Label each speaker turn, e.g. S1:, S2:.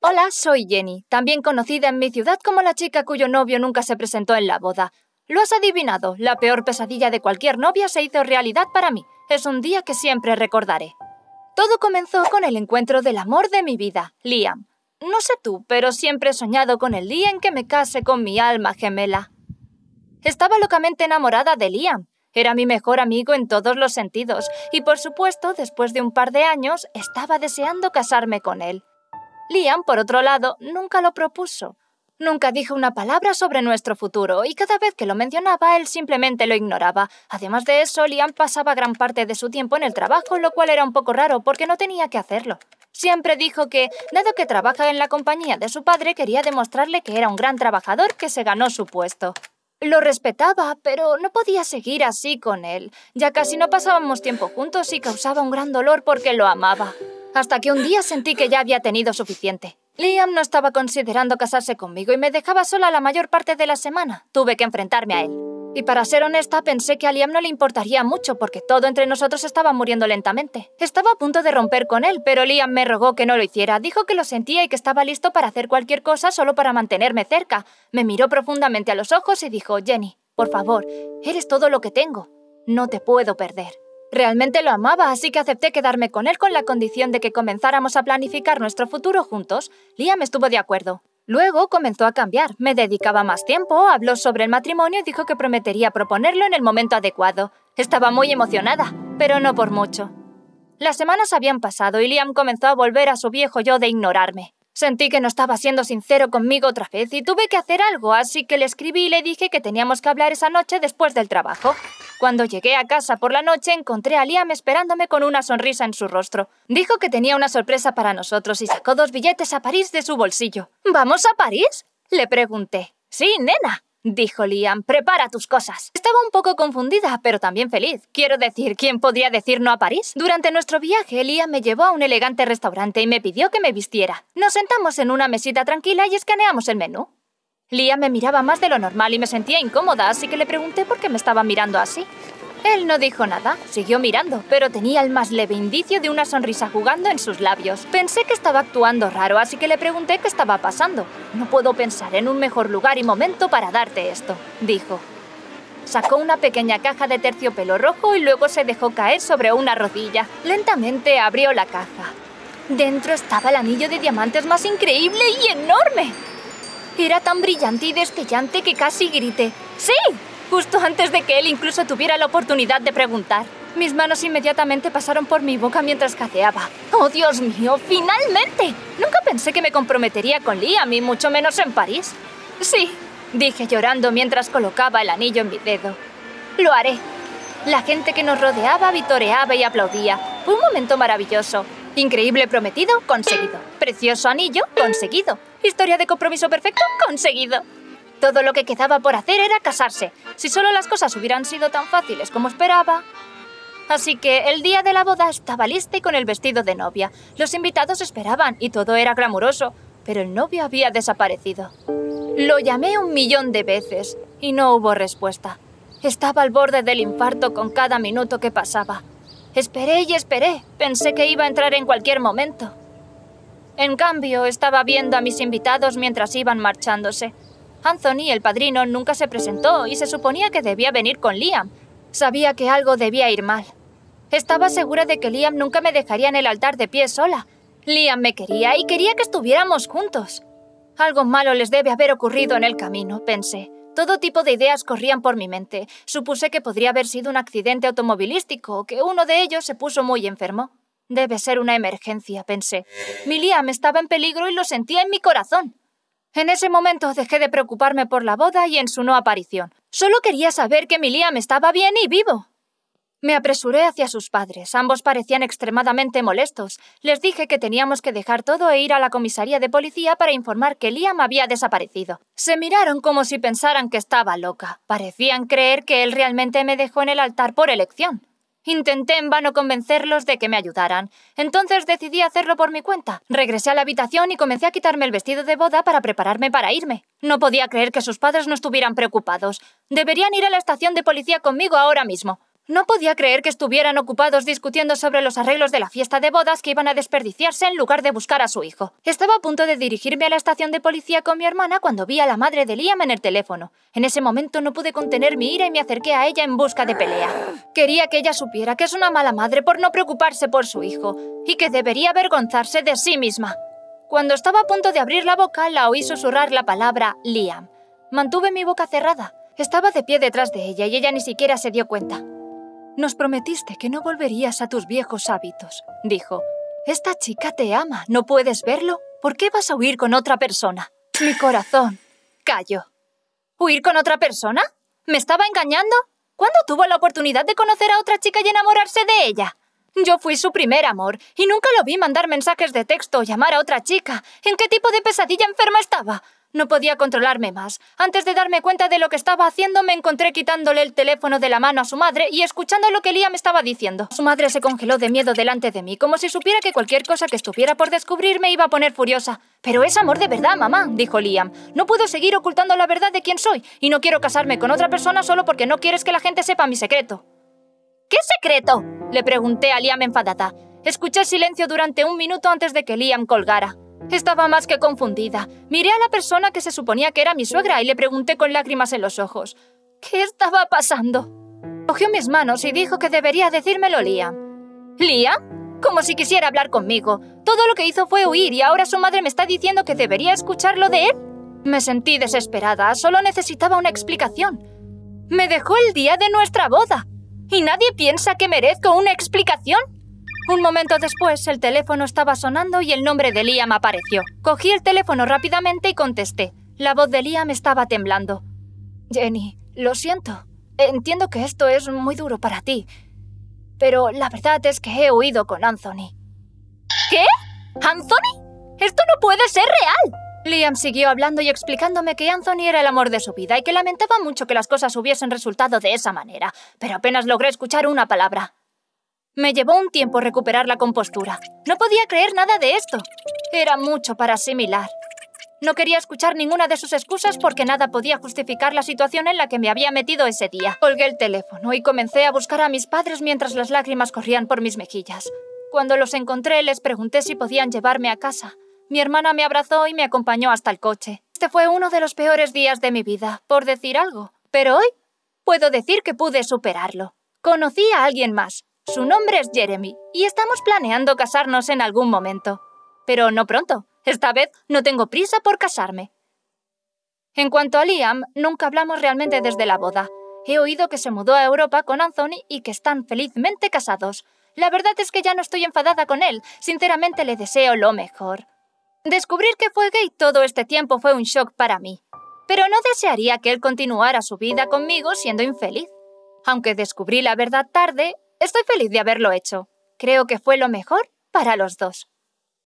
S1: Hola, soy Jenny, también conocida en mi ciudad como la chica cuyo novio nunca se presentó en la boda. Lo has adivinado, la peor pesadilla de cualquier novia se hizo realidad para mí. Es un día que siempre recordaré. Todo comenzó con el encuentro del amor de mi vida, Liam. No sé tú, pero siempre he soñado con el día en que me case con mi alma gemela. Estaba locamente enamorada de Liam. Era mi mejor amigo en todos los sentidos y por supuesto, después de un par de años, estaba deseando casarme con él. Liam, por otro lado, nunca lo propuso. Nunca dijo una palabra sobre nuestro futuro, y cada vez que lo mencionaba, él simplemente lo ignoraba. Además de eso, Liam pasaba gran parte de su tiempo en el trabajo, lo cual era un poco raro porque no tenía que hacerlo. Siempre dijo que, dado que trabaja en la compañía de su padre, quería demostrarle que era un gran trabajador que se ganó su puesto. Lo respetaba, pero no podía seguir así con él. Ya casi no pasábamos tiempo juntos y causaba un gran dolor porque lo amaba hasta que un día sentí que ya había tenido suficiente. Liam no estaba considerando casarse conmigo y me dejaba sola la mayor parte de la semana. Tuve que enfrentarme a él. Y para ser honesta, pensé que a Liam no le importaría mucho porque todo entre nosotros estaba muriendo lentamente. Estaba a punto de romper con él, pero Liam me rogó que no lo hiciera. Dijo que lo sentía y que estaba listo para hacer cualquier cosa solo para mantenerme cerca. Me miró profundamente a los ojos y dijo, Jenny, por favor, eres todo lo que tengo. No te puedo perder. Realmente lo amaba, así que acepté quedarme con él con la condición de que comenzáramos a planificar nuestro futuro juntos. Liam estuvo de acuerdo. Luego comenzó a cambiar, me dedicaba más tiempo, habló sobre el matrimonio y dijo que prometería proponerlo en el momento adecuado. Estaba muy emocionada, pero no por mucho. Las semanas habían pasado y Liam comenzó a volver a su viejo yo de ignorarme. Sentí que no estaba siendo sincero conmigo otra vez y tuve que hacer algo, así que le escribí y le dije que teníamos que hablar esa noche después del trabajo. Cuando llegué a casa por la noche encontré a Liam esperándome con una sonrisa en su rostro. Dijo que tenía una sorpresa para nosotros y sacó dos billetes a París de su bolsillo. ¿Vamos a París? Le pregunté. Sí, nena, dijo Liam. Prepara tus cosas. Estaba un poco confundida, pero también feliz. Quiero decir, ¿quién podría decir no a París? Durante nuestro viaje, Liam me llevó a un elegante restaurante y me pidió que me vistiera. Nos sentamos en una mesita tranquila y escaneamos el menú. Liam me miraba más de lo normal y me sentía incómoda, así que le pregunté por qué me estaba mirando así. Él no dijo nada, siguió mirando, pero tenía el más leve indicio de una sonrisa jugando en sus labios. Pensé que estaba actuando raro, así que le pregunté qué estaba pasando. No puedo pensar en un mejor lugar y momento para darte esto, dijo. Sacó una pequeña caja de terciopelo rojo y luego se dejó caer sobre una rodilla. Lentamente abrió la caja. Dentro estaba el anillo de diamantes más increíble y enorme. Era tan brillante y destellante que casi grité. ¡Sí! justo antes de que él incluso tuviera la oportunidad de preguntar. Mis manos inmediatamente pasaron por mi boca mientras caceaba. ¡Oh, Dios mío! ¡Finalmente! Nunca pensé que me comprometería con a y mucho menos en París. Sí, dije llorando mientras colocaba el anillo en mi dedo. Lo haré. La gente que nos rodeaba vitoreaba y aplaudía. Fue un momento maravilloso. Increíble prometido, conseguido. Precioso anillo, conseguido. Historia de compromiso perfecto, conseguido. Todo lo que quedaba por hacer era casarse. Si solo las cosas hubieran sido tan fáciles como esperaba. Así que el día de la boda estaba lista y con el vestido de novia. Los invitados esperaban y todo era glamuroso, pero el novio había desaparecido. Lo llamé un millón de veces y no hubo respuesta. Estaba al borde del infarto con cada minuto que pasaba. Esperé y esperé. Pensé que iba a entrar en cualquier momento. En cambio, estaba viendo a mis invitados mientras iban marchándose. Anthony, el padrino, nunca se presentó y se suponía que debía venir con Liam. Sabía que algo debía ir mal. Estaba segura de que Liam nunca me dejaría en el altar de pie sola. Liam me quería y quería que estuviéramos juntos. Algo malo les debe haber ocurrido en el camino, pensé. Todo tipo de ideas corrían por mi mente. Supuse que podría haber sido un accidente automovilístico o que uno de ellos se puso muy enfermo. Debe ser una emergencia, pensé. Mi Liam estaba en peligro y lo sentía en mi corazón. En ese momento dejé de preocuparme por la boda y en su no aparición. Solo quería saber que mi Liam estaba bien y vivo. Me apresuré hacia sus padres. Ambos parecían extremadamente molestos. Les dije que teníamos que dejar todo e ir a la comisaría de policía para informar que Liam había desaparecido. Se miraron como si pensaran que estaba loca. Parecían creer que él realmente me dejó en el altar por elección. Intenté en vano convencerlos de que me ayudaran. Entonces decidí hacerlo por mi cuenta. Regresé a la habitación y comencé a quitarme el vestido de boda para prepararme para irme. No podía creer que sus padres no estuvieran preocupados. Deberían ir a la estación de policía conmigo ahora mismo. No podía creer que estuvieran ocupados discutiendo sobre los arreglos de la fiesta de bodas que iban a desperdiciarse en lugar de buscar a su hijo. Estaba a punto de dirigirme a la estación de policía con mi hermana cuando vi a la madre de Liam en el teléfono. En ese momento no pude contener mi ira y me acerqué a ella en busca de pelea. Quería que ella supiera que es una mala madre por no preocuparse por su hijo y que debería avergonzarse de sí misma. Cuando estaba a punto de abrir la boca, la oí susurrar la palabra Liam. Mantuve mi boca cerrada. Estaba de pie detrás de ella y ella ni siquiera se dio cuenta. Nos prometiste que no volverías a tus viejos hábitos, dijo. Esta chica te ama, ¿no puedes verlo? ¿Por qué vas a huir con otra persona? Mi corazón. Callo. ¿Huir con otra persona? ¿Me estaba engañando? ¿Cuándo tuvo la oportunidad de conocer a otra chica y enamorarse de ella? Yo fui su primer amor y nunca lo vi mandar mensajes de texto o llamar a otra chica. ¿En qué tipo de pesadilla enferma estaba? No podía controlarme más. Antes de darme cuenta de lo que estaba haciendo, me encontré quitándole el teléfono de la mano a su madre y escuchando lo que Liam estaba diciendo. Su madre se congeló de miedo delante de mí, como si supiera que cualquier cosa que estuviera por descubrir me iba a poner furiosa. Pero es amor de verdad, mamá, dijo Liam. No puedo seguir ocultando la verdad de quién soy y no quiero casarme con otra persona solo porque no quieres que la gente sepa mi secreto. ¿Qué secreto? Le pregunté a Liam enfadada. Escuché silencio durante un minuto antes de que Liam colgara. Estaba más que confundida. Miré a la persona que se suponía que era mi suegra y le pregunté con lágrimas en los ojos. ¿Qué estaba pasando? Cogió mis manos y dijo que debería decírmelo Lía. ¿Lía? Como si quisiera hablar conmigo. Todo lo que hizo fue huir y ahora su madre me está diciendo que debería escucharlo de él. Me sentí desesperada, solo necesitaba una explicación. Me dejó el día de nuestra boda. ¿Y nadie piensa que merezco una explicación? Un momento después, el teléfono estaba sonando y el nombre de Liam apareció. Cogí el teléfono rápidamente y contesté. La voz de Liam estaba temblando. Jenny, lo siento. Entiendo que esto es muy duro para ti, pero la verdad es que he huido con Anthony. ¿Qué? ¿Anthony? Esto no puede ser real. Liam siguió hablando y explicándome que Anthony era el amor de su vida y que lamentaba mucho que las cosas hubiesen resultado de esa manera, pero apenas logré escuchar una palabra. Me llevó un tiempo recuperar la compostura. No podía creer nada de esto. Era mucho para asimilar. No quería escuchar ninguna de sus excusas porque nada podía justificar la situación en la que me había metido ese día. Colgué el teléfono y comencé a buscar a mis padres mientras las lágrimas corrían por mis mejillas. Cuando los encontré les pregunté si podían llevarme a casa. Mi hermana me abrazó y me acompañó hasta el coche. Este fue uno de los peores días de mi vida, por decir algo, pero hoy puedo decir que pude superarlo. Conocí a alguien más, su nombre es Jeremy y estamos planeando casarnos en algún momento. Pero no pronto. Esta vez no tengo prisa por casarme. En cuanto a Liam, nunca hablamos realmente desde la boda. He oído que se mudó a Europa con Anthony y que están felizmente casados. La verdad es que ya no estoy enfadada con él. Sinceramente le deseo lo mejor. Descubrir que fue gay todo este tiempo fue un shock para mí. Pero no desearía que él continuara su vida conmigo siendo infeliz. Aunque descubrí la verdad tarde, Estoy feliz de haberlo hecho. Creo que fue lo mejor para los dos.